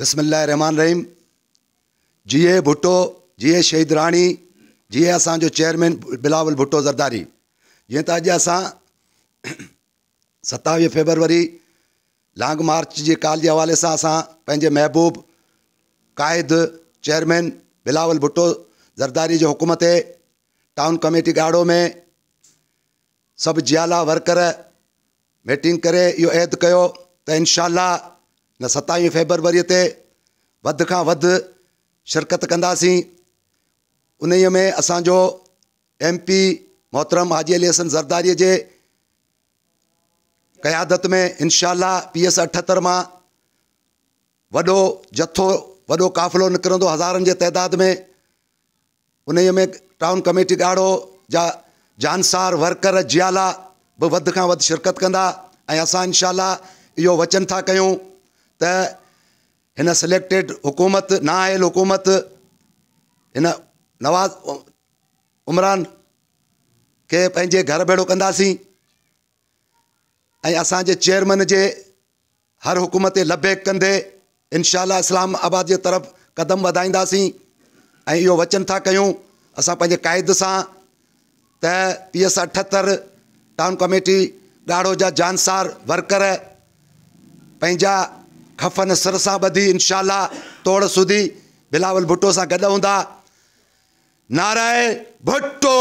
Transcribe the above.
रहमान रहीम जीए भुट्टो जीए शहीद राणी जीए असो चेयरमैन बिलावल भुट्टो ज़रदारी जी तो अज अस सतावीह फेबरवरी लांग मार्च के काल के हवा से असां महबूब कायद चेयरमैन बिलावल भुट्टो ज़रदारी के हुकुम से टाउन कमेटी गाड़ो में सब जियाला वर्कर मीटिंग करो ऐद कयो इनशाला न सतावीह फेबरवरी से शिरकत कंदासीं उन्हीअ में असो एम पी मोहतरम हाजी अली हसन जरदारी के क़्यादत में इनशाला पी एस अठहत्तर मां वो जत्थो वो काफ़िलो निकिरंदो हज़ारनि जे तइदाद में उन्हीअ में टाउन कमेटी गाड़ो जा जानसार वर्कर जियाला बि वधि शिरकत कंदा ऐं इनशाला इहो वचन था क्यों त हिन सिलेक्टेड हुकूमत नाआयल हुकूमत हिन नवाज़ उमरान के पंहिंजे घर भेड़ो कंदासीं ऐं चेयरमैन जे हर हुकूमत ते लबे कंदे इनशा इस्लाम आबाद के तरफ़ क़दम वधाईंदासीं ऐं वचन था क्यों असां कायद से सां त पी एस अठहतरि टाउन कमेटी ॻाढ़ो जा जानसार वर्कर पंहिंजा हफ़न सिर सां ॿधी इनशाला तोड़ सुधी बिलावल भुटो सां गॾु हूंदा नाराय भुटो